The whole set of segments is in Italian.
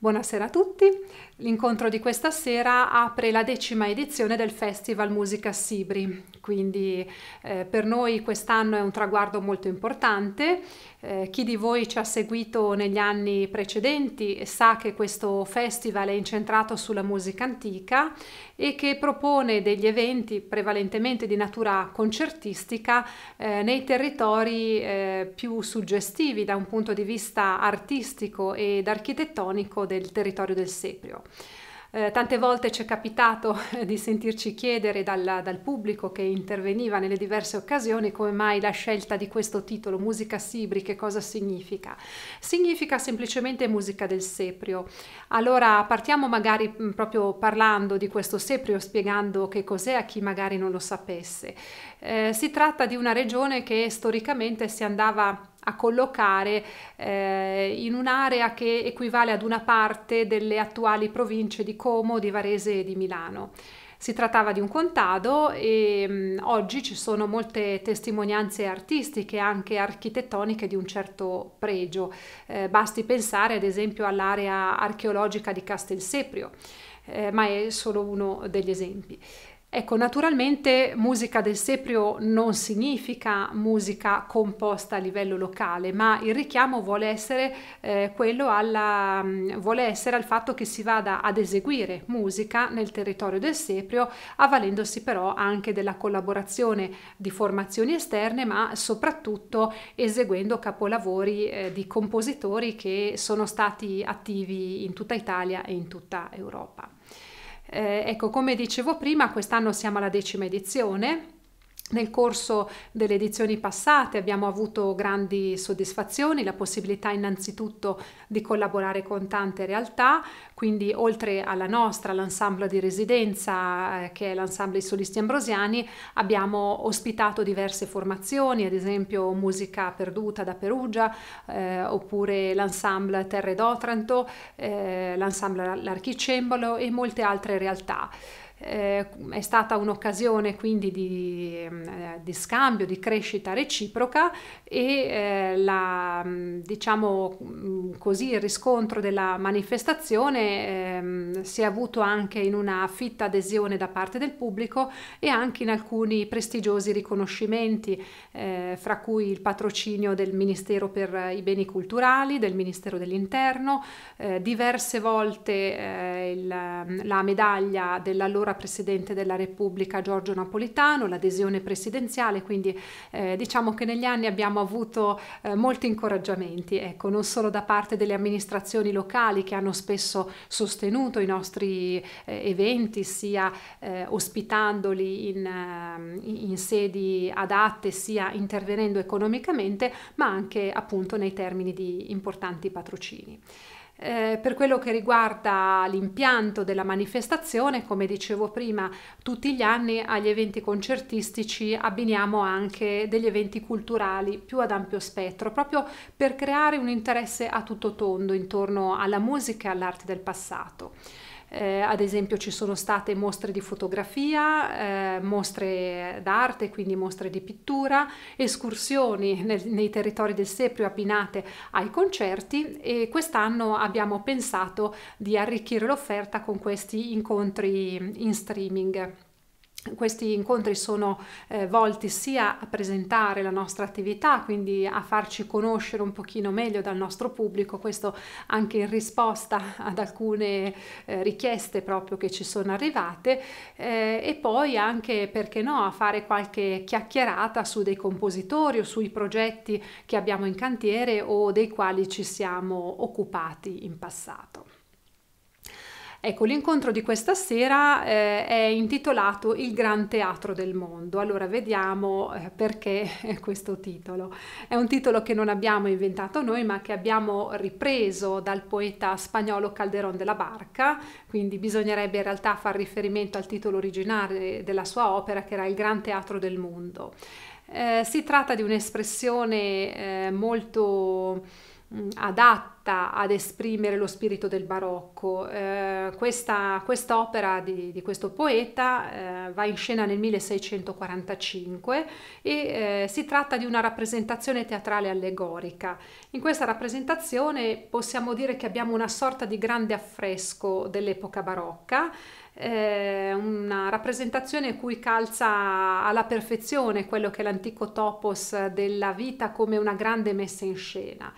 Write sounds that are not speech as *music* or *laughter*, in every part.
Buonasera a tutti. L'incontro di questa sera apre la decima edizione del Festival Musica Sibri, quindi eh, per noi quest'anno è un traguardo molto importante. Eh, chi di voi ci ha seguito negli anni precedenti sa che questo festival è incentrato sulla musica antica e che propone degli eventi prevalentemente di natura concertistica eh, nei territori eh, più suggestivi da un punto di vista artistico ed architettonico del territorio del Seprio. Eh, tante volte ci è capitato *laughs* di sentirci chiedere dal, dal, pubblico che interveniva nelle diverse occasioni come mai la scelta di questo titolo, Musica Sibri, che cosa significa? Significa semplicemente musica del seprio. Allora partiamo magari mm, proprio parlando di questo seprio, spiegando che cos'è a chi magari non lo sapesse. Eh, si tratta di una regione che storicamente si andava a collocare eh, in un'area che equivale ad una parte delle attuali province di Como, di Varese e di Milano. Si trattava di un contado e mh, mm, oggi ci sono molte testimonianze artistiche, anche architettoniche, di un certo pregio. Eh, basti pensare ad esempio all'area archeologica di Castelseprio, eh, ma è solo uno degli esempi. Ecco, naturalmente musica del Seprio non significa musica composta a livello locale, ma il richiamo vuole essere eh, quello alla, mm, vuole essere al fatto che si vada ad eseguire musica nel territorio del Seprio, avvalendosi però anche della collaborazione di formazioni esterne, ma soprattutto eseguendo capolavori eh, di compositori che sono stati attivi in tutta Italia e in tutta Europa. Eh, ecco, come dicevo prima, quest'anno siamo alla decima edizione nel corso delle edizioni passate abbiamo avuto grandi soddisfazioni, la possibilità innanzitutto di collaborare con tante realtà, quindi oltre alla nostra, l'ensemble di residenza eh, che è l'ensemble dei Solisti Ambrosiani, abbiamo ospitato diverse formazioni, ad esempio Musica Perduta da Perugia, eh, oppure l'ensemble Terre d'Otranto, eh, l'ensemble L'Archicembalo e molte altre realtà. Eh, è stata un'occasione quindi di, mm, eh, di, scambio, di crescita reciproca e eh, la, mm, diciamo mm, così, il riscontro della manifestazione eh, si è avuto anche in una fitta adesione da parte del pubblico e anche in alcuni prestigiosi riconoscimenti, eh, fra cui il patrocinio del Ministero per i Beni Culturali, del Ministero dell'Interno, eh, diverse volte il, la medaglia dell'allora candidatura Presidente della Repubblica Giorgio Napolitano, l'adesione presidenziale, quindi eh, diciamo che negli anni abbiamo avuto eh, molti incoraggiamenti, ecco, non solo da parte delle amministrazioni locali che hanno spesso sostenuto i nostri eh, eventi, sia eh, ospitandoli in, ehm, in sedi adatte, sia intervenendo economicamente, ma anche appunto nei termini di importanti patrocini. Eh, per quello che riguarda l'impianto della manifestazione, come dicevo prima, tutti gli anni agli eventi concertistici abbiniamo anche degli eventi culturali più ad ampio spettro, proprio per creare un interesse a tutto tondo intorno alla musica e all'arte del passato. Eh, ad esempio ci sono state mostre di fotografia, eh, mostre d'arte, quindi mostre di pittura, escursioni nel, nei territori del Seprio abbinate ai concerti e quest'anno abbiamo pensato di arricchire l'offerta con questi incontri in streaming. Questi incontri sono eh, volti sia a presentare la nostra attività, quindi a farci conoscere un pochino meglio dal nostro pubblico, questo anche in risposta ad alcune eh, richieste proprio che ci sono arrivate, eh, e poi anche, perché no, a fare qualche chiacchierata su dei compositori o sui progetti che abbiamo in cantiere o dei quali ci siamo occupati in passato. Ecco, l'incontro di questa sera eh, è intitolato Il Gran Teatro del Mondo. Allora vediamo eh, perché *laughs* questo titolo. È un titolo che non abbiamo inventato noi, ma che abbiamo ripreso dal poeta spagnolo Calderón de la Barca, quindi bisognerebbe in realtà far riferimento al titolo originale della sua opera che era Il Gran Teatro del Mondo. Eh, si tratta di un'espressione eh, molto Mm, adatta ad esprimere lo spirito del barocco. Eh, questa, quest'opera di, di, questo poeta eh, va in scena nel 1645 e eh, si tratta di una rappresentazione teatrale allegorica. In questa rappresentazione possiamo dire che abbiamo una sorta di grande affresco dell'epoca barocca eh, una rappresentazione cui calza alla perfezione quello che è l'antico topos della vita come una grande messa in scena.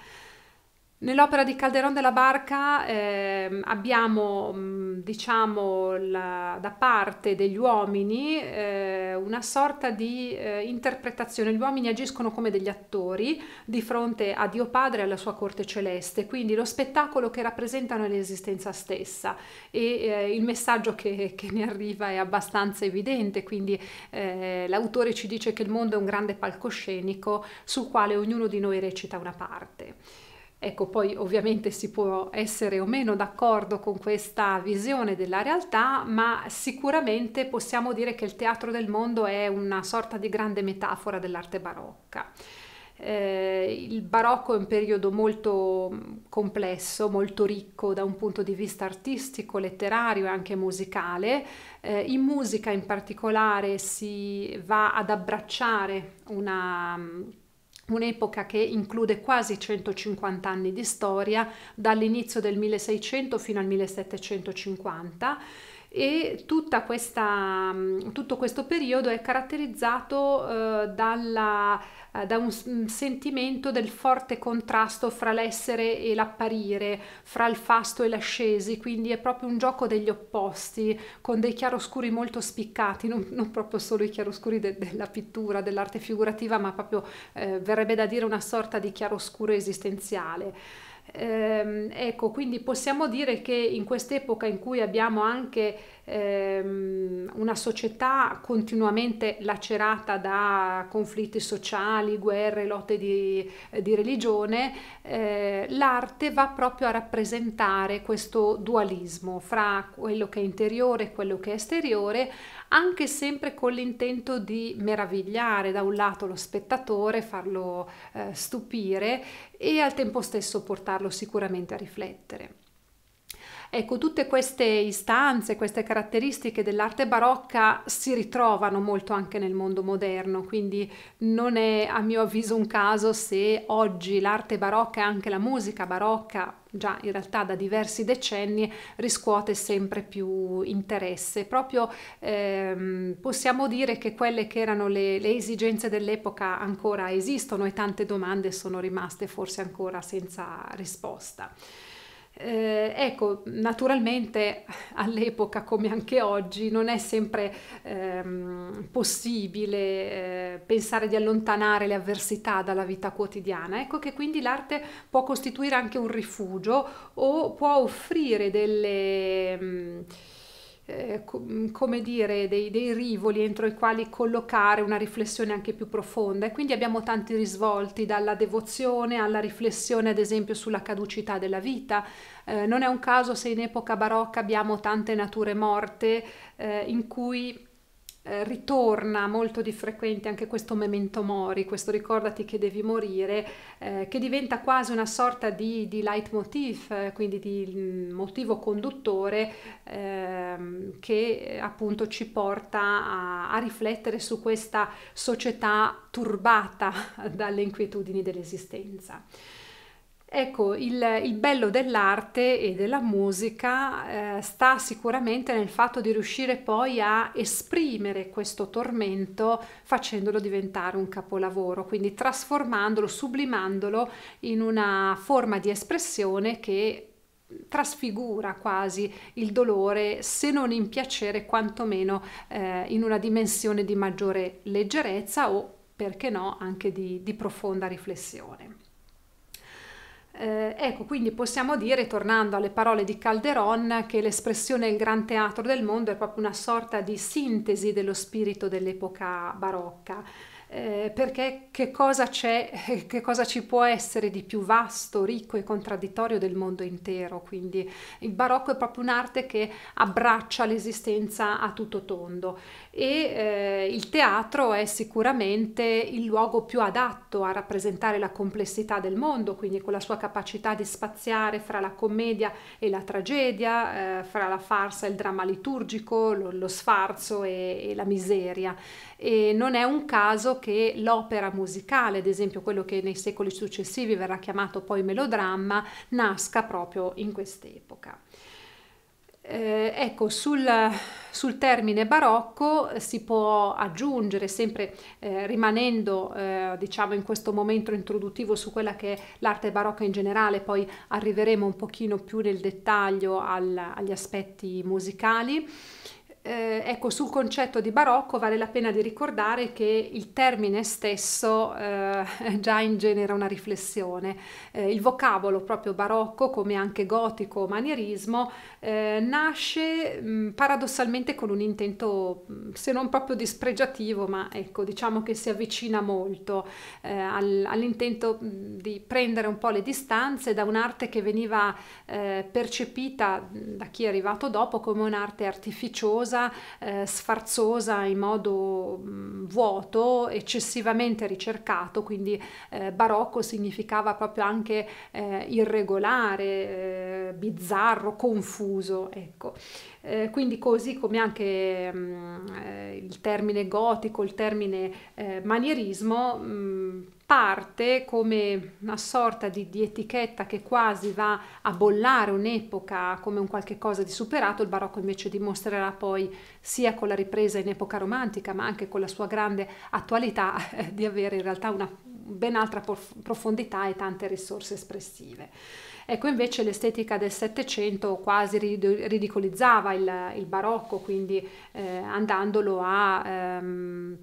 Nell'opera di Calderon della Barca eh, abbiamo, mm, diciamo, la, da parte degli uomini eh, una sorta di eh, interpretazione. Gli uomini agiscono come degli attori di fronte a Dio Padre e alla sua corte celeste, quindi lo spettacolo che rappresentano è l'esistenza stessa e eh, il messaggio che, che, ne arriva è abbastanza evidente, quindi eh, l'autore ci dice che il mondo è un grande palcoscenico sul quale ognuno di noi recita una parte. Ecco, poi ovviamente si può essere o meno d'accordo con questa visione della realtà, ma sicuramente possiamo dire che il teatro del mondo è una sorta di grande metafora dell'arte barocca. Eh, il barocco è un periodo molto mm, complesso, molto ricco da un punto di vista artistico, letterario e anche musicale. Eh, in musica in particolare si va ad abbracciare una mm, un'epoca che include quasi 150 anni di storia, dall'inizio del 1600 fino al 1750 e tutta questa, mm, tutto questo periodo è caratterizzato eh, dalla eh, da un sentimento del forte contrasto fra l'essere e l'apparire, fra il fasto e l'ascesi, quindi è proprio un gioco degli opposti, con dei chiaroscuri molto spiccati, non, non proprio solo i chiaroscuri de, della pittura, dell'arte figurativa, ma proprio eh, verrebbe da dire una sorta di chiaroscuro esistenziale. Eh, ecco, quindi possiamo dire che in quest'epoca in cui abbiamo anche ehm, una società continuamente lacerata da conflitti sociali, guerre, lotte di, eh, di religione, eh, l'arte va proprio a rappresentare questo dualismo fra quello che è interiore e quello che è esteriore, anche sempre con l'intento di meravigliare da un lato lo spettatore, farlo eh, stupire e al tempo stesso portarlo sicuramente a riflettere. Ecco, tutte queste istanze, queste caratteristiche dell'arte barocca si ritrovano molto anche nel mondo moderno, quindi non è a mio avviso un caso se oggi l'arte barocca e anche la musica barocca già in realtà da diversi decenni riscuote sempre più interesse. Proprio ehm, possiamo dire che quelle che erano le, le esigenze dell'epoca ancora esistono e tante domande sono rimaste forse ancora senza risposta. Eh, ecco, naturalmente *laughs* all'epoca come anche oggi non è sempre ehm, possibile eh, pensare di allontanare le avversità dalla vita quotidiana, ecco che quindi l'arte può costituire anche un rifugio o può offrire delle... Mh, mm, eh, mm, come dire, dei, dei, rivoli entro i quali collocare una riflessione anche più profonda e quindi abbiamo tanti risvolti, dalla devozione alla riflessione ad esempio sulla caducità della vita. Eh, non è un caso se in epoca barocca abbiamo tante nature morte eh, in cui eh, ritorna molto di frequente anche questo memento mori, questo ricordati che devi morire, eh, che diventa quasi una sorta di, di leitmotiv, eh, quindi di mm, motivo conduttore ehm, che eh, appunto ci porta a, a riflettere su questa società turbata *laughs* dalle inquietudini dell'esistenza. Ecco, il, il bello dell'arte e della musica eh, sta sicuramente nel fatto di riuscire poi a esprimere questo tormento facendolo diventare un capolavoro, quindi trasformandolo, sublimandolo in una forma di espressione che trasfigura quasi il dolore, se non in piacere, quantomeno eh, in una dimensione di maggiore leggerezza o, perché no, anche di, di profonda riflessione. Eh, ecco, quindi possiamo dire, tornando alle parole di Calderon, che l'espressione il gran teatro del mondo è proprio una sorta di sintesi dello spirito dell'epoca barocca eh, perché che cosa c'è, *laughs* che cosa ci può essere di più vasto, ricco e contraddittorio del mondo intero. Quindi il barocco è proprio un'arte che abbraccia l'esistenza a tutto tondo e eh, il teatro è sicuramente il luogo più adatto a rappresentare la complessità del mondo, quindi con la sua capacità di spaziare fra la commedia e la tragedia, eh, fra la farsa e il dramma liturgico, lo, lo sfarzo e, e la miseria. E non è un caso che l'opera musicale, ad esempio quello che nei secoli successivi verrà chiamato poi melodramma, nasca proprio in quest'epoca. Eh, ecco, sul, sul, termine barocco eh, si può aggiungere, sempre eh, rimanendo eh, diciamo in questo momento introduttivo su quella che è l'arte barocca in generale, poi arriveremo un pochino più nel dettaglio al, agli aspetti musicali eh, ecco, sul concetto di barocco vale la pena di ricordare che il termine stesso eh, *laughs* già ingenera una riflessione. Eh, il vocabolo proprio barocco, come anche gotico o manierismo, eh, nasce mh, mm, paradossalmente con un intento, mm, se non proprio dispregiativo, ma ecco, diciamo che si avvicina molto eh, all'intento mm, di prendere un po' le distanze da un'arte che veniva eh, percepita da chi è arrivato dopo come un'arte artificiosa noiosa, eh, sfarzosa in modo mh, mm, vuoto, eccessivamente ricercato, quindi eh, barocco significava proprio anche eh, irregolare, eh, bizzarro, confuso, ecco. Eh, quindi così come anche mh, mm, eh, il termine gotico, il termine manierismo, mh, mm, parte come una sorta di, di, etichetta che quasi va a bollare un'epoca come un qualche cosa di superato, il barocco invece dimostrerà poi sia con la ripresa in epoca romantica ma anche con la sua grande attualità eh, di avere in realtà una ben altra profondità e tante risorse espressive. Ecco invece l'estetica del Settecento quasi ridicolizzava il, il barocco, quindi eh, andandolo a... Ehm,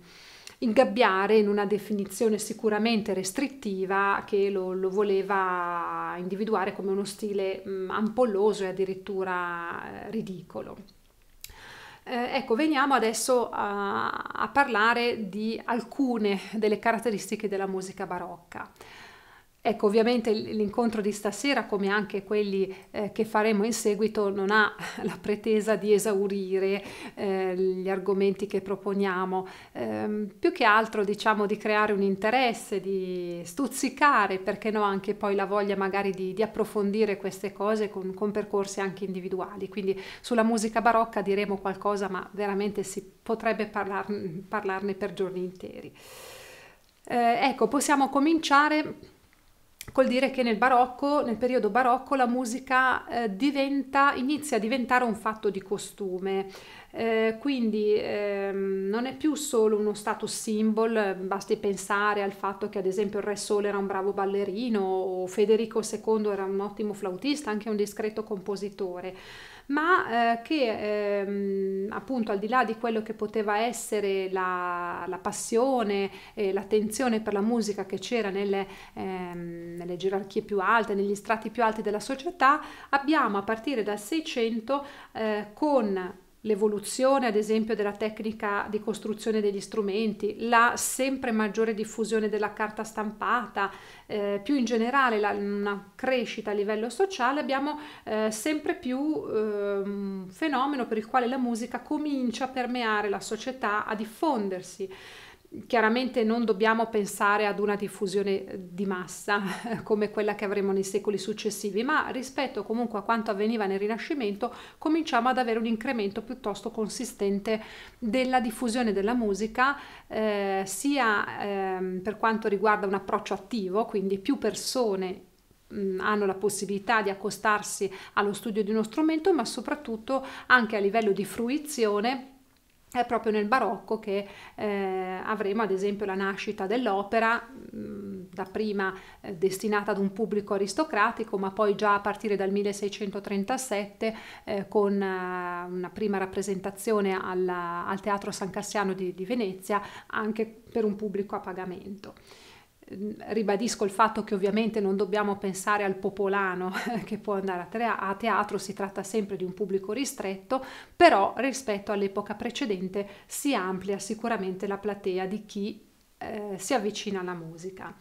ingabbiare in una definizione sicuramente restrittiva che lo, lo voleva individuare come uno stile mh, mm, ampolloso e addirittura eh, ridicolo. Eh, ecco, veniamo adesso a, a, parlare di alcune delle caratteristiche della musica barocca. Ecco, ovviamente l'incontro di stasera, come anche quelli eh, che faremo in seguito, non ha *laughs* la pretesa di esaurire eh, gli argomenti che proponiamo, ehm, più che altro diciamo di creare un interesse, di stuzzicare, perché no, anche poi la voglia magari di, di approfondire queste cose con, con percorsi anche individuali. Quindi sulla musica barocca diremo qualcosa, ma veramente si potrebbe parlarne, parlarne per giorni interi. Eh, ecco, possiamo cominciare col dire che nel barocco, nel periodo barocco, la musica eh, diventa, inizia a diventare un fatto di costume. Eh, quindi ehm, non è più solo uno status symbol, basti pensare al fatto che ad esempio il Re Sole era un bravo ballerino o Federico II era un ottimo flautista, anche un discreto compositore ma eh, che ehm, appunto al di là di quello che poteva essere la, la passione e l'attenzione per la musica che c'era nelle, ehm, nelle, gerarchie più alte, negli strati più alti della società, abbiamo a partire dal 600 eh, con l'evoluzione ad esempio della tecnica di costruzione degli strumenti, la sempre maggiore diffusione della carta stampata, eh, più in generale la, una crescita a livello sociale, abbiamo eh, sempre più eh, fenomeno per il quale la musica comincia a permeare la società, a diffondersi. Chiaramente non dobbiamo pensare ad una diffusione di massa *laughs* come quella che avremo nei secoli successivi, ma rispetto comunque a quanto avveniva nel Rinascimento cominciamo ad avere un incremento piuttosto consistente della diffusione della musica, eh, sia eh, per quanto riguarda un approccio attivo, quindi più persone hanno la possibilità di accostarsi allo studio di uno strumento, ma soprattutto anche a livello di fruizione è proprio nel barocco che eh, avremo ad esempio la nascita dell'opera, mh, mm, dapprima eh, destinata ad un pubblico aristocratico, ma poi già a partire dal 1637 eh, con eh, una prima rappresentazione alla, al Teatro San Cassiano di, di Venezia, anche per un pubblico a pagamento. Ribadisco il fatto che ovviamente non dobbiamo pensare al popolano *laughs* che può andare a, teatro, si tratta sempre di un pubblico ristretto, però rispetto all'epoca precedente si amplia sicuramente la platea di chi eh, si avvicina alla musica.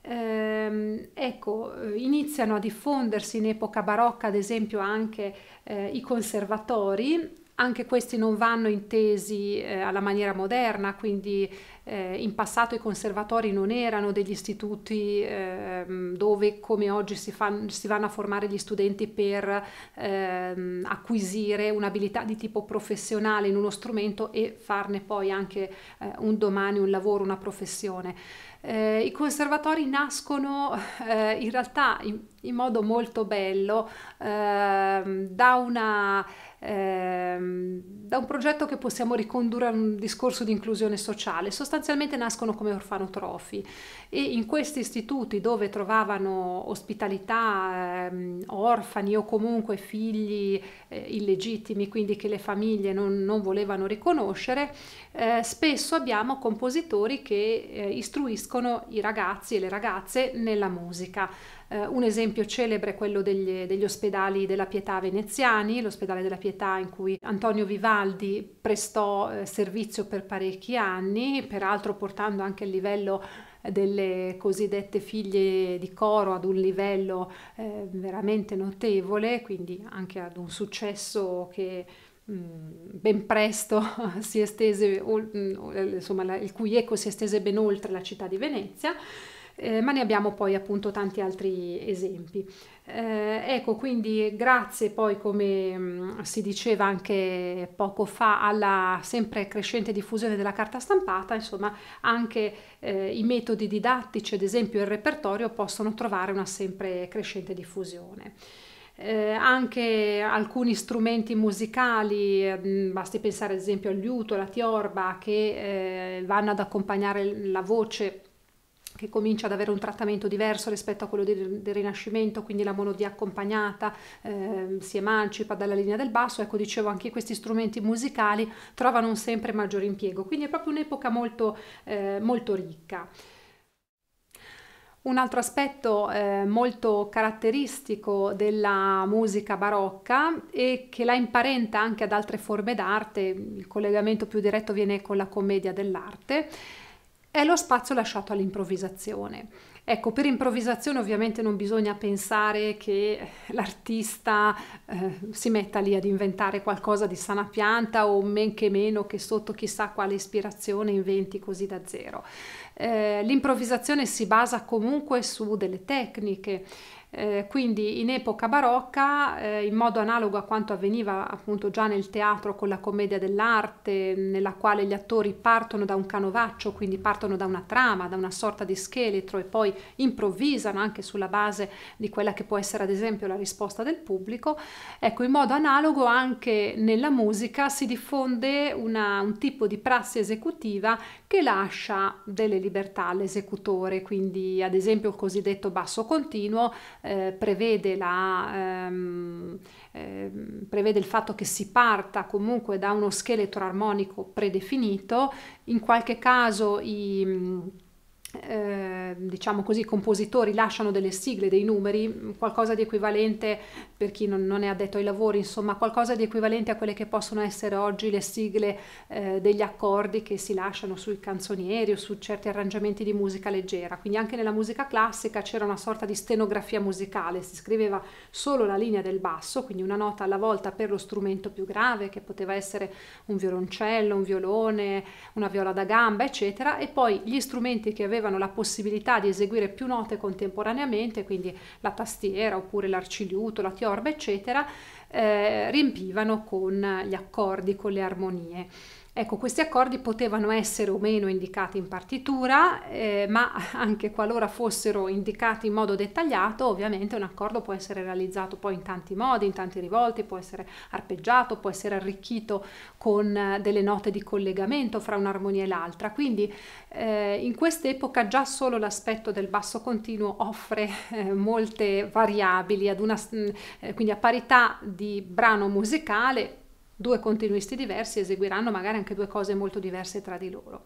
Eh, ecco, iniziano a diffondersi in epoca barocca, ad esempio, anche eh, i conservatori anche questi non vanno intesi eh, alla maniera moderna, quindi eh, in passato i conservatori non erano degli istituti eh, dove come oggi si, fan, si, vanno a formare gli studenti per ehm, acquisire un'abilità di tipo professionale in uno strumento e farne poi anche eh, un domani un lavoro, una professione. Eh, I conservatori nascono *laughs* eh, in realtà in, in, modo molto bello eh, da una ehm, da un progetto che possiamo ricondurre a un discorso di inclusione sociale. Sostanzialmente nascono come orfanotrofi e in questi istituti dove trovavano ospitalità ehm, orfani o comunque figli eh, illegittimi, quindi che le famiglie non, non volevano riconoscere, eh, spesso abbiamo compositori che eh, istruiscono i ragazzi e le ragazze nella musica. Eh, un esempio celebre è quello degli, degli, ospedali della Pietà veneziani, l'ospedale della Pietà in cui Antonio Vivaldi prestò eh, servizio per parecchi anni, peraltro portando anche il livello delle cosiddette figlie di coro ad un livello eh, veramente notevole, quindi anche ad un successo che mm, ben presto si estese, mm, insomma, il cui eco si estese ben oltre la città di Venezia eh, ma ne abbiamo poi appunto tanti altri esempi. Eh, ecco, quindi grazie poi, come mh, mm, si diceva anche poco fa, alla sempre crescente diffusione della carta stampata, insomma, anche eh, i metodi didattici, ad esempio il repertorio, possono trovare una sempre crescente diffusione. Eh, anche alcuni strumenti musicali, mh, mm, basti pensare ad esempio al liuto, alla tiorba, che eh, vanno ad accompagnare la voce che comincia ad avere un trattamento diverso rispetto a quello del, del Rinascimento, quindi la monodia accompagnata eh, si emancipa dalla linea del basso, ecco dicevo anche questi strumenti musicali trovano un sempre maggiore impiego, quindi è proprio un'epoca molto, eh, molto ricca. Un altro aspetto eh, molto caratteristico della musica barocca e che la imparenta anche ad altre forme d'arte, il collegamento più diretto viene con la commedia dell'arte, è lo spazio lasciato all'improvvisazione. Ecco, per improvvisazione ovviamente non bisogna pensare che l'artista eh, si metta lì ad inventare qualcosa di sana pianta o men che meno che sotto chissà quale ispirazione inventi così da zero. Eh, l'improvvisazione si basa comunque su delle tecniche, eh, quindi in epoca barocca, eh, in modo analogo a quanto avveniva appunto già nel teatro con la commedia dell'arte, nella quale gli attori partono da un canovaccio, quindi partono da una trama, da una sorta di scheletro e poi improvvisano anche sulla base di quella che può essere ad esempio la risposta del pubblico, ecco in modo analogo anche nella musica si diffonde una, un tipo di prassi esecutiva che lascia delle libertà all'esecutore, quindi ad esempio il cosiddetto basso continuo eh, prevede, la, ehm, ehm, prevede il fatto che si parta comunque da uno scheletro armonico predefinito, in qualche caso i eh, diciamo così, compositori lasciano delle sigle, dei numeri, qualcosa di equivalente, per chi non, non, è addetto ai lavori, insomma, qualcosa di equivalente a quelle che possono essere oggi le sigle eh, degli accordi che si lasciano sui canzonieri o su certi arrangiamenti di musica leggera. Quindi anche nella musica classica c'era una sorta di stenografia musicale, si scriveva solo la linea del basso, quindi una nota alla volta per lo strumento più grave, che poteva essere un violoncello, un violone, una viola da gamba, eccetera, e poi gli strumenti che aveva avevano la possibilità di eseguire più note contemporaneamente, quindi la tastiera oppure l'arciliuto, la tiorba, eccetera, eh, riempivano con gli accordi, con le armonie. Ecco, questi accordi potevano essere o meno indicati in partitura, eh, ma *laughs* anche qualora fossero indicati in modo dettagliato, ovviamente un accordo può essere realizzato poi in tanti modi, in tanti rivolti, può essere arpeggiato, può essere arricchito con eh, delle note di collegamento fra un'armonia e l'altra. Quindi eh, in quest'epoca già solo l'aspetto del basso continuo offre eh, molte variabili, una, mm, eh, quindi a parità di brano musicale due continuisti diversi eseguiranno magari anche due cose molto diverse tra di loro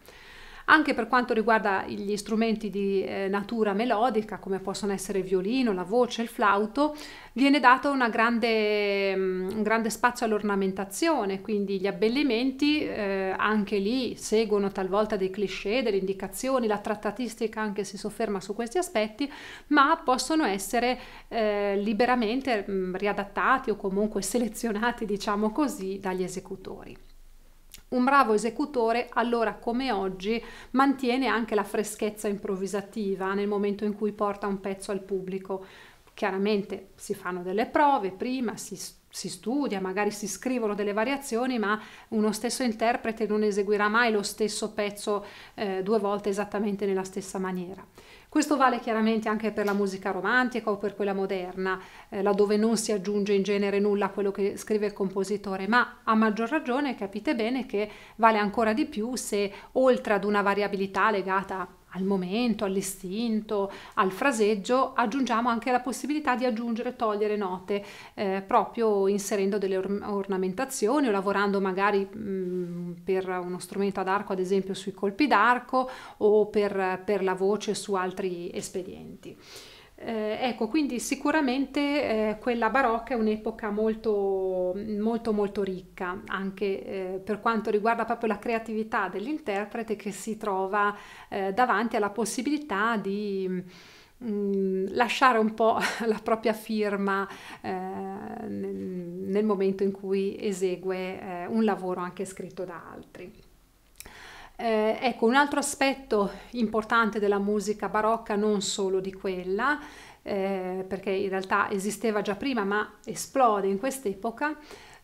anche per quanto riguarda gli strumenti di eh, natura melodica come possono essere il violino, la voce, il flauto, viene dato grande, mm, un grande spazio all'ornamentazione, quindi gli abbellimenti eh, anche lì seguono talvolta dei cliché, delle indicazioni, la trattatistica anche si sofferma su questi aspetti, ma possono essere eh, liberamente mh, mm, riadattati o comunque selezionati, diciamo così, dagli esecutori. Un bravo esecutore, allora come oggi, mantiene anche la freschezza improvvisativa nel momento in cui porta un pezzo al pubblico. Chiaramente si fanno delle prove prima, si studia si studia, magari si scrivono delle variazioni, ma uno stesso interprete non eseguirà mai lo stesso pezzo eh, due volte esattamente nella stessa maniera. Questo vale chiaramente anche per la musica romantica o per quella moderna, eh, laddove non si aggiunge in genere nulla a quello che scrive il compositore, ma a maggior ragione capite bene che vale ancora di più se oltre ad una variabilità legata al momento, all'istinto, al fraseggio, aggiungiamo anche la possibilità di aggiungere e togliere note, eh, proprio inserendo delle or- ornamentazioni o lavorando magari mh, mm, per uno strumento ad arco, ad esempio sui colpi d'arco o per, per la voce su altri espedienti. Eh, ecco, quindi sicuramente eh, quella barocca è un'epoca molto, molto, molto ricca, anche eh, per quanto riguarda proprio la creatività dell'interprete che si trova eh, davanti alla possibilità di mm, lasciare un po' *laughs* la propria firma eh, nel, nel, momento in cui esegue eh, un lavoro anche scritto da altri. Eh, ecco, un altro aspetto importante della musica barocca, non solo di quella, eh, perché in realtà esisteva già prima ma esplode in quest'epoca,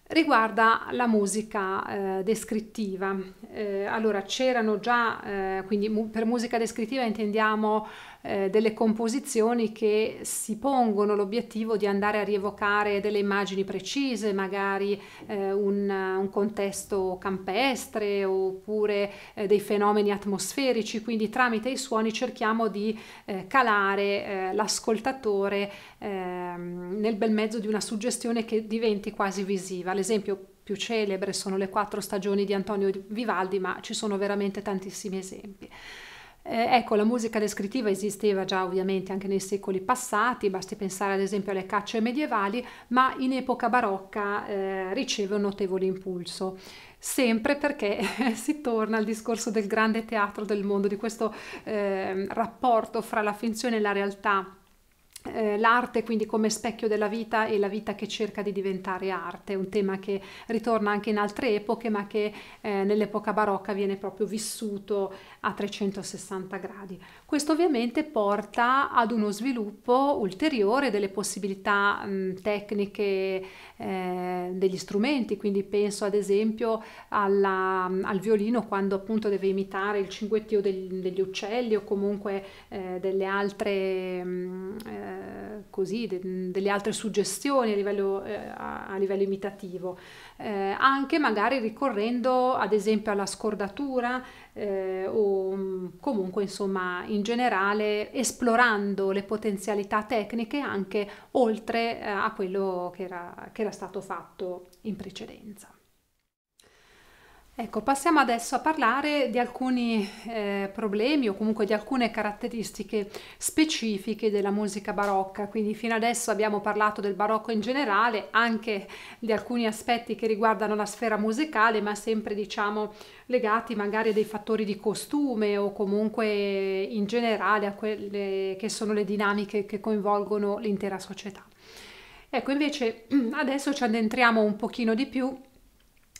riguarda la musica eh, descrittiva. Eh, allora c'erano già, eh, quindi mu- per musica descrittiva intendiamo eh, delle composizioni che si pongono l'obiettivo di andare a rievocare delle immagini precise, magari eh, un, un, contesto campestre oppure eh, dei fenomeni atmosferici, quindi tramite i suoni cerchiamo di eh, calare eh, l'ascoltatore ehm, nel bel mezzo di una suggestione che diventi quasi visiva. L'esempio più celebre sono le quattro stagioni di Antonio Vivaldi, ma ci sono veramente tantissimi esempi. Eh, ecco, la musica descrittiva esisteva già ovviamente anche nei secoli passati, basti pensare ad esempio alle cacce medievali, ma in epoca barocca eh, riceve un notevole impulso sempre perché *laughs* si torna al discorso del grande teatro del mondo, di questo eh, rapporto fra la finzione e la realtà eh, l'arte quindi come specchio della vita e la vita che cerca di diventare arte, un tema che ritorna anche in altre epoche ma che eh, nell'epoca barocca viene proprio vissuto a 360 gradi. Questo ovviamente porta ad uno sviluppo ulteriore delle possibilità mh, tecniche eh, degli strumenti, quindi penso ad esempio alla, al violino quando appunto deve imitare il cinguettio del, degli uccelli o comunque eh, delle altre mh, eh, così, de, delle altre suggestioni a livello, eh, a, a livello imitativo, eh, anche magari ricorrendo ad esempio alla scordatura eh, o mm, comunque insomma in generale esplorando le potenzialità tecniche anche oltre eh, a quello che era, che era stato fatto in precedenza. Ecco, passiamo adesso a parlare di alcuni eh, problemi o comunque di alcune caratteristiche specifiche della musica barocca. Quindi fino adesso abbiamo parlato del barocco in generale, anche di alcuni aspetti che riguardano la sfera musicale, ma sempre diciamo legati magari a dei fattori di costume o comunque in generale a quelle che sono le dinamiche che coinvolgono l'intera società. Ecco, invece *clears throat* adesso ci addentriamo un pochino di più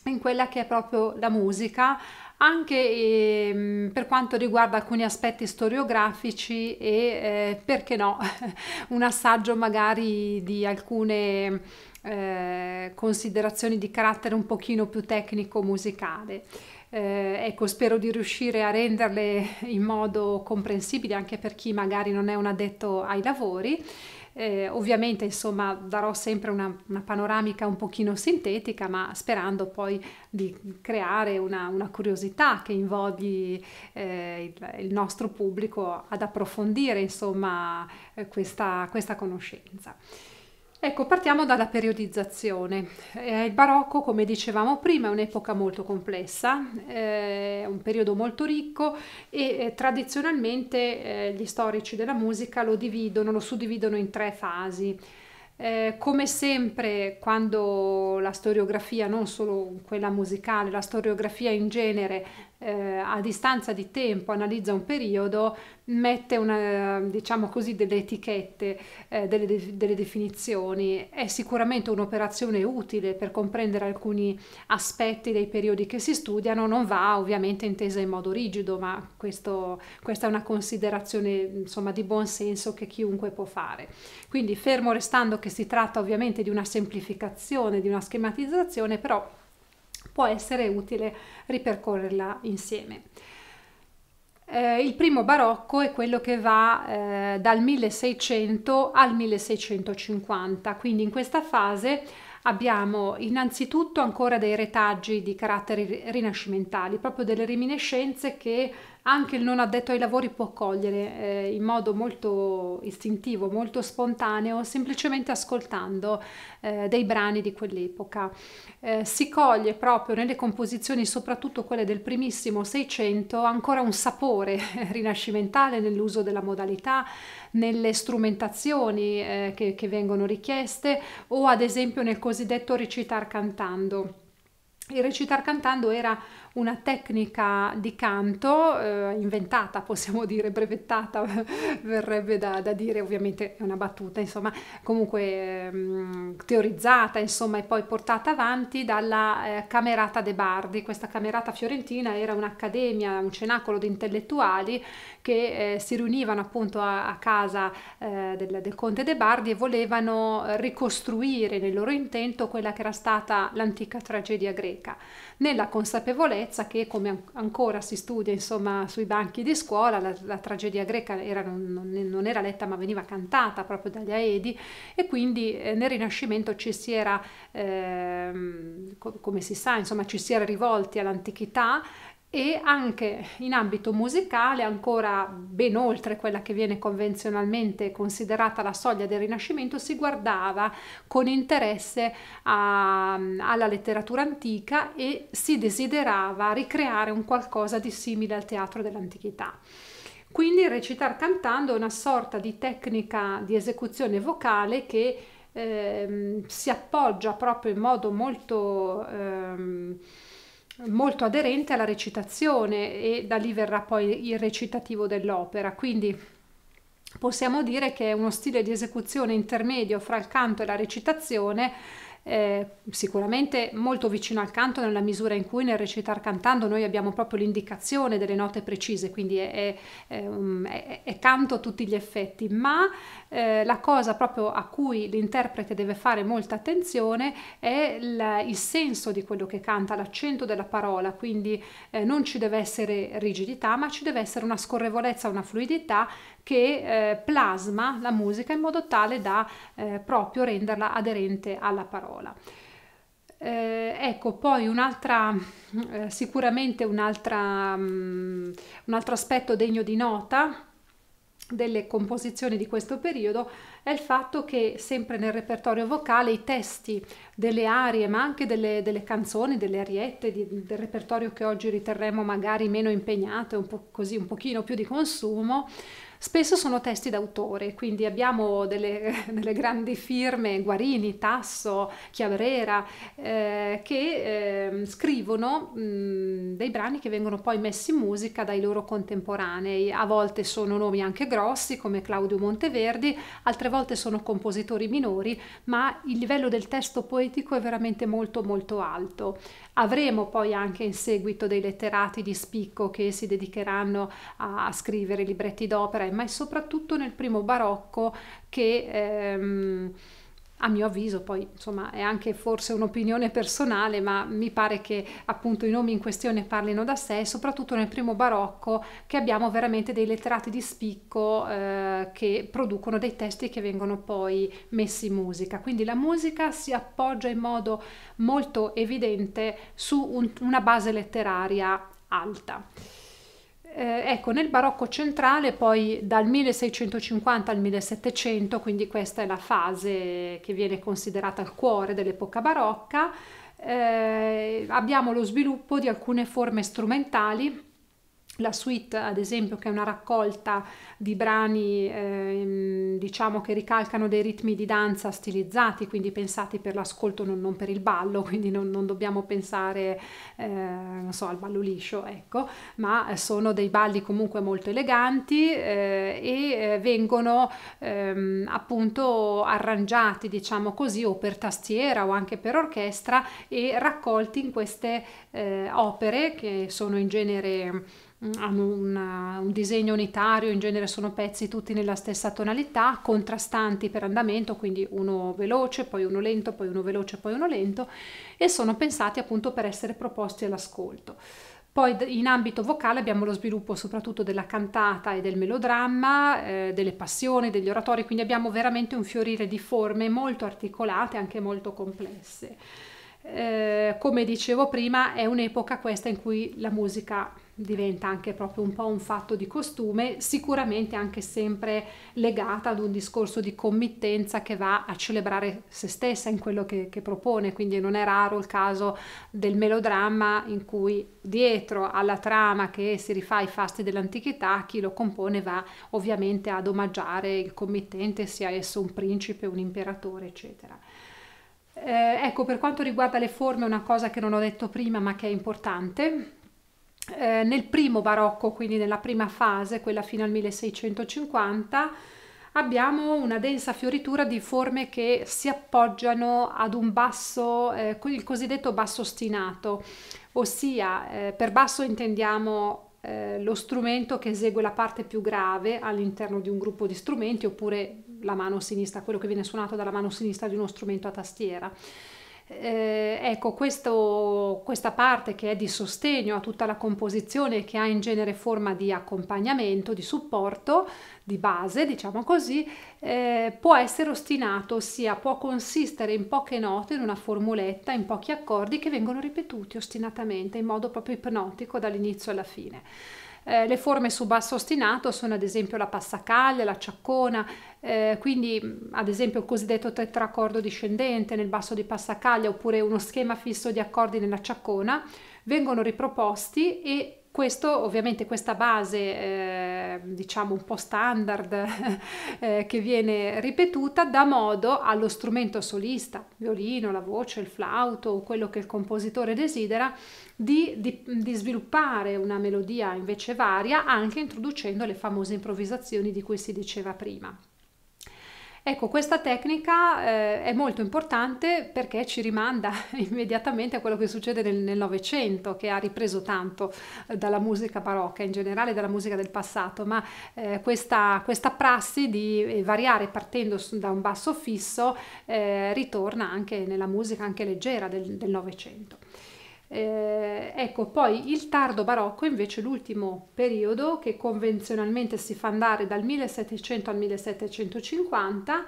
in quella che è proprio la musica, anche eh, per quanto riguarda alcuni aspetti storiografici e eh, perché no, *laughs* un assaggio magari di alcune eh, considerazioni di carattere un pochino più tecnico musicale. Eh, ecco, spero di riuscire a renderle in modo comprensibile anche per chi magari non è un addetto ai lavori eh, ovviamente insomma darò sempre una, una, panoramica un pochino sintetica ma sperando poi di creare una, una curiosità che invogli eh, il, il, nostro pubblico ad approfondire insomma eh, questa, questa conoscenza. Ecco, partiamo dalla periodizzazione. Eh, il barocco, come dicevamo prima, è un'epoca molto complessa, eh, è un periodo molto ricco e eh, tradizionalmente eh, gli storici della musica lo dividono, lo suddividono in tre fasi. Eh, come sempre, quando la storiografia, non solo quella musicale, la storiografia in genere eh, a distanza di tempo analizza un periodo, mette una, diciamo così, delle etichette, eh, delle, de- delle, definizioni. È sicuramente un'operazione utile per comprendere alcuni aspetti dei periodi che si studiano, non va ovviamente intesa in modo rigido, ma questo, questa è una considerazione insomma, di buon senso che chiunque può fare. Quindi fermo restando che si tratta ovviamente di una semplificazione, di una schematizzazione, però può essere utile ripercorrerla insieme. Eh, il primo barocco è quello che va eh, dal 1600 al 1650, quindi in questa fase abbiamo innanzitutto ancora dei retaggi di carattere rinascimentali, proprio delle reminiscenze che anche il non addetto ai lavori può cogliere eh, in modo molto istintivo, molto spontaneo, semplicemente ascoltando eh, dei brani di quell'epoca. Eh, si coglie proprio nelle composizioni, soprattutto quelle del primissimo Seicento, ancora un sapore *laughs* rinascimentale nell'uso della modalità, nelle strumentazioni eh, che, che vengono richieste o ad esempio nel cosiddetto recitar cantando il recitar cantando era una tecnica di canto eh, inventata, possiamo dire, brevettata, *laughs* verrebbe da, da, dire, ovviamente è una battuta, insomma, comunque eh, teorizzata, insomma, e poi portata avanti dalla eh, Camerata de Bardi. Questa Camerata fiorentina era un'accademia, un cenacolo di intellettuali che eh, si riunivano appunto a, a casa eh, del, del, conte De Bardi e volevano eh, ricostruire nel loro intento quella che era stata l'antica tragedia greca, nella consapevolezza che come an- ancora si studia insomma sui banchi di scuola la, la tragedia greca era, non, non, era letta ma veniva cantata proprio dagli Aedi e quindi eh, nel Rinascimento ci si era, ehm, co- come si sa, insomma ci si era rivolti all'antichità e anche in ambito musicale ancora ben oltre quella che viene convenzionalmente considerata la soglia del Rinascimento si guardava con interesse a, alla letteratura antica e si desiderava ricreare un qualcosa di simile al teatro dell'antichità. Quindi recitar cantando è una sorta di tecnica di esecuzione vocale che ehm, si appoggia proprio in modo molto ehm, molto aderente alla recitazione e da lì verrà poi il recitativo dell'opera. Quindi possiamo dire che è uno stile di esecuzione intermedio fra il canto e la recitazione eh, sicuramente molto vicino al canto nella misura in cui nel recitar cantando noi abbiamo proprio l'indicazione delle note precise, quindi è, è, è, è canto a tutti gli effetti, ma eh, la cosa proprio a cui l'interprete deve fare molta attenzione è la, il senso di quello che canta, l'accento della parola, quindi eh, non ci deve essere rigidità, ma ci deve essere una scorrevolezza, una fluidità che eh, plasma la musica in modo tale da eh, proprio renderla aderente alla parola. Eh, ecco, poi un'altra, eh, sicuramente un'altra, um, un altro aspetto degno di nota delle composizioni di questo periodo è il fatto che sempre nel repertorio vocale i testi delle arie ma anche delle, delle canzoni, delle ariette di, del repertorio che oggi riterremo magari meno impegnato e un po' così un pochino più di consumo Spesso sono testi d'autore, quindi abbiamo delle, *laughs* delle grandi firme, Guarini, Tasso, Chiavrera, eh, che eh, scrivono mh, mm, dei brani che vengono poi messi in musica dai loro contemporanei. A volte sono nomi anche grossi come Claudio Monteverdi, altre volte sono compositori minori, ma il livello del testo poetico è veramente molto molto alto. Avremo poi anche in seguito dei letterati di spicco che si dedicheranno a scrivere libretti d'opera, ma è soprattutto nel primo barocco che ehm, a mio avviso, poi insomma è anche forse un'opinione personale, ma mi pare che appunto i nomi in questione parlino da sé, soprattutto nel primo barocco che abbiamo veramente dei letterati di spicco eh, che producono dei testi che vengono poi messi in musica. Quindi la musica si appoggia in modo molto evidente su un, una base letteraria alta. Eh, ecco, nel barocco centrale poi dal 1650 al 1700, quindi questa è la fase che viene considerata il cuore dell'epoca barocca, eh, abbiamo lo sviluppo di alcune forme strumentali la suite, ad esempio, che è una raccolta di brani ehm, diciamo che ricalcano dei ritmi di danza stilizzati, quindi pensati per l'ascolto, non, non per il ballo, *laughs* quindi non, non dobbiamo pensare eh, non so, al ballo liscio, ecco, ma sono dei balli comunque molto eleganti eh, e eh, vengono ehm, appunto arrangiati, diciamo così, o per tastiera o anche per orchestra e raccolti in queste eh, opere che sono in genere Mm, hanno una, un disegno unitario, in genere sono pezzi tutti nella stessa tonalità, contrastanti per andamento, quindi uno veloce, poi uno lento, poi uno veloce, poi uno lento, e sono pensati appunto per essere proposti all'ascolto. Poi in ambito vocale abbiamo lo sviluppo soprattutto della cantata e del melodramma, eh, delle passioni, degli oratori, quindi abbiamo veramente un fiorire di forme molto articolate, anche molto complesse. Eh, come dicevo prima, è un'epoca questa in cui la musica diventa anche proprio un po' un fatto di costume, sicuramente anche sempre legata ad un discorso di committenza che va a celebrare se stessa in quello che, che propone, quindi non è raro il caso del melodramma in cui dietro alla trama che si rifà ai fasti dell'antichità chi lo compone va ovviamente ad omaggiare il committente, sia esso un principe, un imperatore, eccetera. Eh, ecco, per quanto riguarda le forme, una cosa che non ho detto prima ma che è importante, eh, nel primo barocco, quindi nella prima fase, quella fino al 1650, abbiamo una densa fioritura di forme che si appoggiano ad un basso, eh, il cosiddetto basso ostinato, ossia eh, per basso intendiamo eh, lo strumento che esegue la parte più grave all'interno di un gruppo di strumenti oppure la mano sinistra, quello che viene suonato dalla mano sinistra di uno strumento a tastiera. Eh, ecco, questo, questa parte che è di sostegno a tutta la composizione che ha in genere forma di accompagnamento, di supporto, di base, diciamo così, eh, può essere ostinato, ossia può consistere in poche note, in una formuletta, in pochi accordi che vengono ripetuti ostinatamente in modo proprio ipnotico dall'inizio alla fine. Eh, le forme su basso ostinato sono ad esempio la passacaglia, la ciaccona, eh, quindi ad esempio il cosiddetto tetraccordo discendente nel basso di passacaglia oppure uno schema fisso di accordi nella ciaccona, vengono riproposti e questo ovviamente questa base eh, diciamo un po' standard *laughs* eh, che viene ripetuta dà modo allo strumento solista, violino, la voce, il flauto o quello che il compositore desidera di, di, di sviluppare una melodia invece varia anche introducendo le famose improvvisazioni di cui si diceva prima. Ecco, questa tecnica eh, è molto importante perché ci rimanda *laughs* immediatamente a quello che succede nel Novecento, che ha ripreso tanto eh, dalla musica barocca, in generale dalla musica del passato, ma eh, questa, questa, prassi di eh, variare partendo su, da un basso fisso eh, ritorna anche nella musica anche leggera del Novecento. Eh, ecco, poi il tardo barocco invece l'ultimo periodo che convenzionalmente si fa andare dal 1700 al 1750,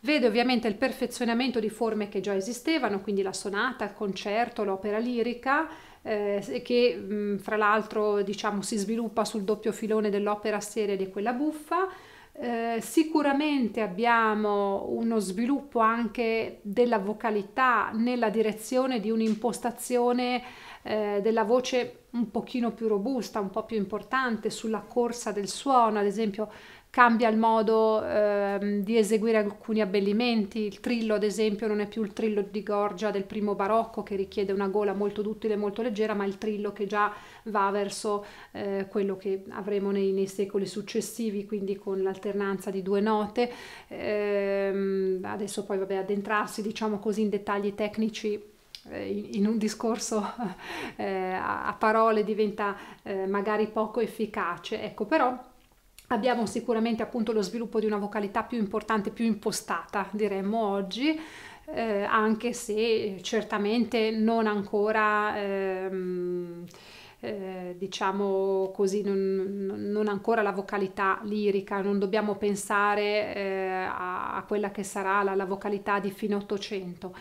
vede ovviamente il perfezionamento di forme che già esistevano, quindi la sonata, il concerto, l'opera lirica, eh, che mh, fra l'altro diciamo si sviluppa sul doppio filone dell'opera seria e di quella buffa eh, sicuramente abbiamo uno sviluppo anche della vocalità nella direzione di un'impostazione eh, della voce un pochino più robusta, un po' più importante sulla corsa del suono, ad esempio cambia il modo eh, di eseguire alcuni abbellimenti, il trillo ad esempio non è più il trillo di Gorgia del primo barocco che richiede una gola molto duttile e molto leggera, ma il trillo che già va verso eh, quello che avremo nei, nei, secoli successivi, quindi con l'alternanza di due note. Eh, adesso poi vabbè addentrarsi diciamo così in dettagli tecnici eh, in un discorso *laughs* eh, a parole diventa eh, magari poco efficace, ecco però abbiamo sicuramente appunto lo sviluppo di una vocalità più importante, più impostata diremmo oggi, eh, anche se eh, certamente non ancora... Ehm, eh, diciamo così, non, non, ancora la vocalità lirica, non dobbiamo pensare eh, a, a, quella che sarà la, la vocalità di fine 800.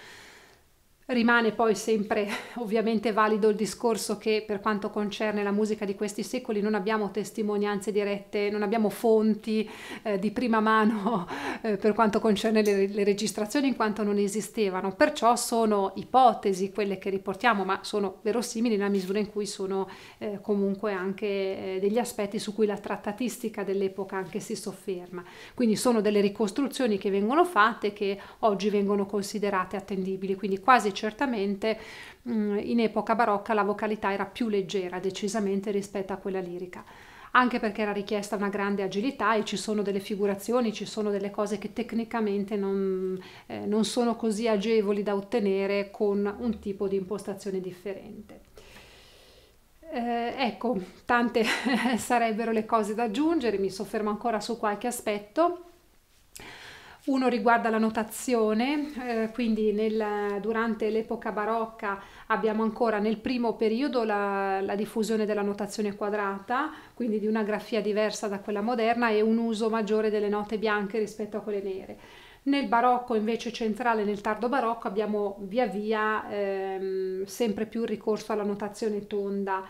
Rimane poi sempre *laughs* ovviamente valido il discorso che per quanto concerne la musica di questi secoli non abbiamo testimonianze dirette, non abbiamo fonti eh, di prima mano *laughs* eh, per quanto concerne le, le, registrazioni in quanto non esistevano, perciò sono ipotesi quelle che riportiamo, ma sono verosimili nella misura in cui sono eh, comunque anche eh, degli aspetti su cui la trattatistica dell'epoca anche si sofferma. Quindi sono delle ricostruzioni che vengono fatte che oggi vengono considerate attendibili, quindi quasi certamente mh, mm, in epoca barocca la vocalità era più leggera decisamente rispetto a quella lirica anche perché era richiesta una grande agilità e ci sono delle figurazioni, ci sono delle cose che tecnicamente non, eh, non sono così agevoli da ottenere con un tipo di impostazione differente. Eh, ecco, tante *laughs* sarebbero le cose da aggiungere, mi soffermo ancora su qualche aspetto uno riguarda la notazione, eh, quindi nel, durante l'epoca barocca abbiamo ancora nel primo periodo la, la, diffusione della notazione quadrata, quindi di una grafia diversa da quella moderna e un uso maggiore delle note bianche rispetto a quelle nere. Nel barocco invece centrale, nel tardo barocco, abbiamo via via ehm, sempre più ricorso alla notazione tonda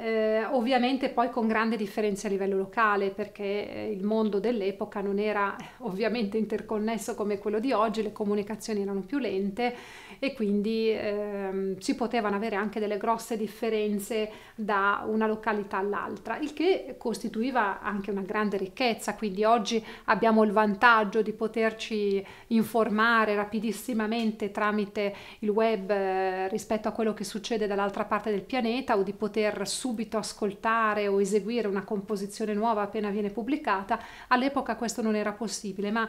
eh, ovviamente poi con grande differenza a livello locale perché eh, il mondo dell'epoca non era eh, ovviamente interconnesso come quello di oggi, le comunicazioni erano più lente e quindi ehm, si potevano avere anche delle grosse differenze da una località all'altra, il che costituiva anche una grande ricchezza, quindi oggi abbiamo il vantaggio di poterci informare rapidissimamente tramite il web eh, rispetto a quello che succede dall'altra parte del pianeta o di poter su subito ascoltare o eseguire una composizione nuova appena viene pubblicata, all'epoca questo non era possibile, ma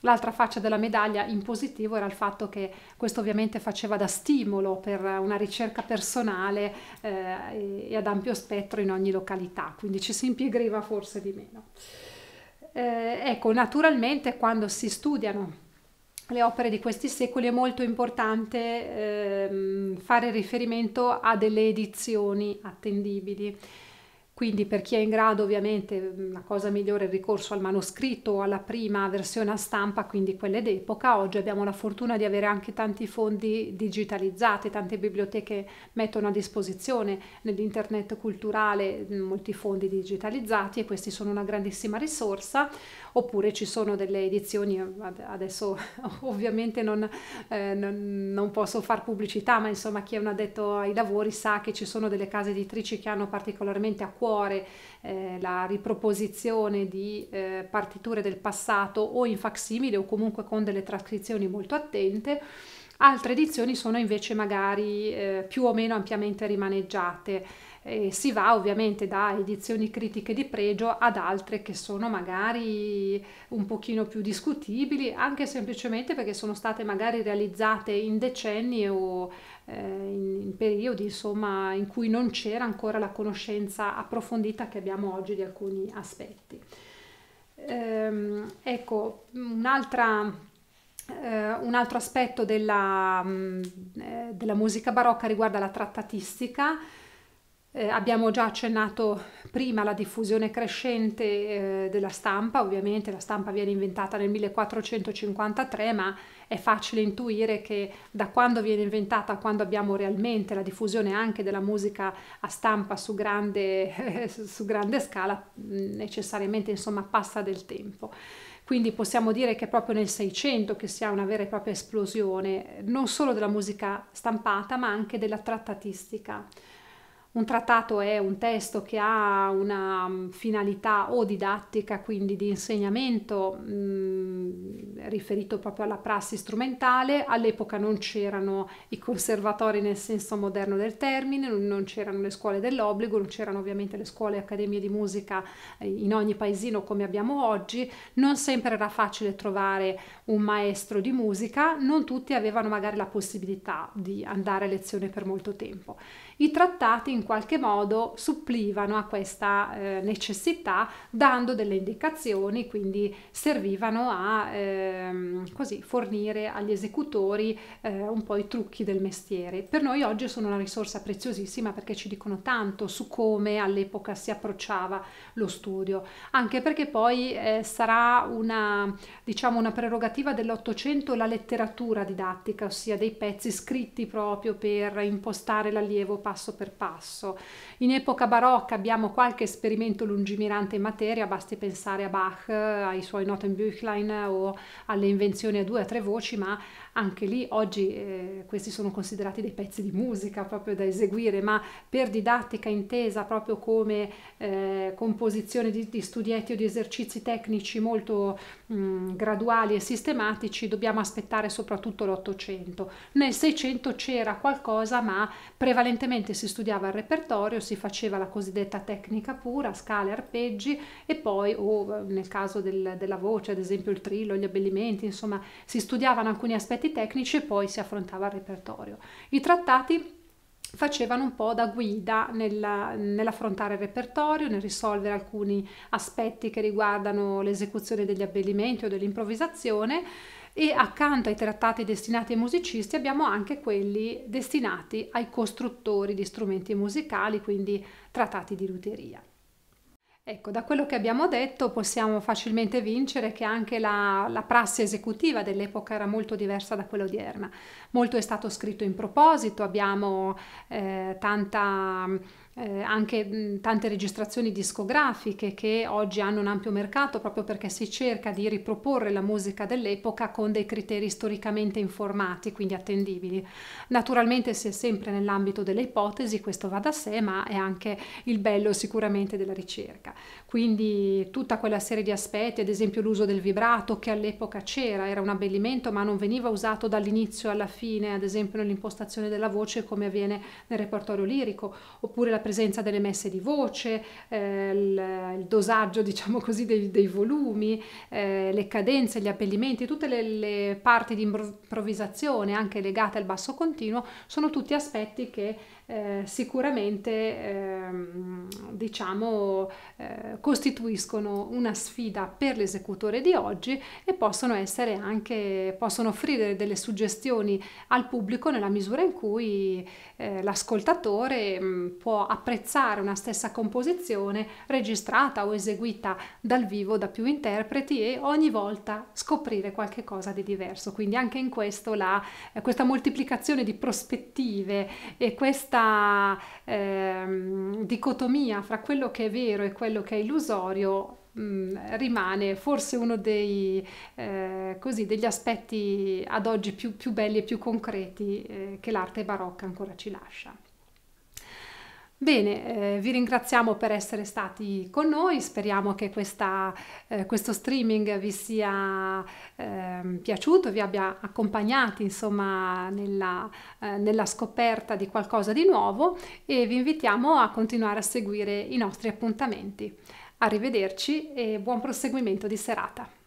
L'altra faccia della medaglia in positivo era il fatto che questo ovviamente faceva da stimolo per una ricerca personale eh, e ad ampio spettro in ogni località, quindi ci si impiegriva forse di meno. Eh, ecco, naturalmente quando si studiano le opere di questi secoli è molto importante eh, fare riferimento a delle edizioni attendibili. Quindi per chi è in grado ovviamente mm, la cosa migliore è il ricorso al manoscritto o alla prima versione a stampa, quindi quelle d'epoca. Oggi abbiamo la fortuna di avere anche tanti fondi digitalizzati, tante biblioteche mettono a disposizione nell'internet culturale mm, molti fondi digitalizzati e questi sono una grandissima risorsa. Oppure ci sono delle edizioni, adesso *laughs* ovviamente non, eh, non, non posso far pubblicità, ma insomma chi è un addetto ai lavori sa che ci sono delle case editrici che hanno particolarmente a cuore cuore, eh, la riproposizione di eh, partiture del passato o in facsimile o comunque con delle trascrizioni molto attente. Altre edizioni sono invece magari eh, più o meno ampiamente rimaneggiate. E si va ovviamente da edizioni critiche di pregio ad altre che sono magari un pochino più discutibili, anche semplicemente perché sono state magari realizzate in decenni o eh, in, in, periodi insomma, in cui non c'era ancora la conoscenza approfondita che abbiamo oggi di alcuni aspetti. Ehm, ecco, un'altra Uh, un altro aspetto della, mh, mm, eh, della, musica barocca riguarda la trattatistica. Eh, abbiamo già accennato prima alla diffusione crescente eh, della stampa, ovviamente la stampa viene inventata nel 1453, ma è facile intuire che da quando viene inventata a quando abbiamo realmente la diffusione anche della musica a stampa su grande, *laughs* su grande scala, mm, necessariamente insomma passa del tempo. Quindi possiamo dire che è proprio nel 600 che si ha una vera e propria esplosione non solo della musica stampata ma anche della trattatistica. Un trattato è un testo che ha una mm, finalità o didattica, quindi di insegnamento, mh, mm, riferito proprio alla prassi strumentale. All'epoca non c'erano i conservatori nel senso moderno del termine, non c'erano le scuole dell'obbligo, non c'erano ovviamente le scuole e accademie di musica eh, in ogni paesino come abbiamo oggi. Non sempre era facile trovare un maestro di musica, non tutti avevano magari la possibilità di andare a lezione per molto tempo. I trattati in qualche modo supplivano a questa eh, necessità dando delle indicazioni, quindi servivano a ehm, così, fornire agli esecutori eh, un po' i trucchi del mestiere. Per noi oggi sono una risorsa preziosissima perché ci dicono tanto su come all'epoca si approcciava lo studio, anche perché poi eh, sarà una, diciamo, una prerogativa dell'Ottocento la letteratura didattica, ossia dei pezzi scritti proprio per impostare l'allievo passo per passo in epoca barocca abbiamo qualche esperimento lungimirante in materia, basti pensare a Bach, ai suoi Notenbüchlein o alle invenzioni a due o tre voci, ma anche lì oggi eh, questi sono considerati dei pezzi di musica proprio da eseguire, ma per didattica intesa proprio come eh, composizione di, di, studietti o di esercizi tecnici molto mh, mm, graduali e sistematici dobbiamo aspettare soprattutto l'Ottocento. Nel Seicento c'era qualcosa, ma prevalentemente si studiava il repertorio, si si faceva la cosiddetta tecnica pura, scale, arpeggi e poi o nel caso del, della voce, ad esempio il trillo, gli abbellimenti, insomma si studiavano alcuni aspetti tecnici e poi si affrontava il repertorio. I trattati facevano un po' da guida nella, nell'affrontare il repertorio, nel risolvere alcuni aspetti che riguardano l'esecuzione degli abbellimenti o dell'improvvisazione e accanto ai trattati destinati ai musicisti abbiamo anche quelli destinati ai costruttori di strumenti musicali, quindi trattati di luteria. Ecco, da quello che abbiamo detto possiamo facilmente vincere che anche la, la prassi esecutiva dell'epoca era molto diversa da quella odierna. Molto è stato scritto in proposito, abbiamo eh, tanta eh, anche mh, tante registrazioni discografiche che oggi hanno un ampio mercato proprio perché si cerca di riproporre la musica dell'epoca con dei criteri storicamente informati, quindi attendibili. Naturalmente si è sempre nell'ambito delle ipotesi, questo va da sé, ma è anche il bello sicuramente della ricerca. Quindi tutta quella serie di aspetti, ad esempio l'uso del vibrato che all'epoca c'era, era un abbellimento ma non veniva usato dall'inizio alla fine, ad esempio nell'impostazione della voce come avviene nel repertorio lirico, oppure la presenza delle messe di voce, eh, il, dosaggio, diciamo così, dei, dei volumi, eh, le cadenze, gli appellimenti, tutte le, le parti di improvvisazione anche legate al basso continuo, sono tutti aspetti che eh, sicuramente ehm, diciamo eh, costituiscono una sfida per l'esecutore di oggi e possono essere anche possono offrire delle suggestioni al pubblico nella misura in cui eh, l'ascoltatore mh, mm, può apprezzare una stessa composizione registrata o eseguita dal vivo da più interpreti e ogni volta scoprire qualche cosa di diverso quindi anche in questo la, eh, questa moltiplicazione di prospettive e questa questa eh, dicotomia fra quello che è vero e quello che è illusorio rimane forse uno dei, eh, così, degli aspetti ad oggi più, più belli e più concreti eh, che l'arte barocca ancora ci lascia. Bene, eh, vi ringraziamo per essere stati con noi, speriamo che questa, eh, questo streaming vi sia eh, piaciuto, vi abbia accompagnati insomma nella, eh, nella scoperta di qualcosa di nuovo e vi invitiamo a continuare a seguire i nostri appuntamenti. Arrivederci e buon proseguimento di serata.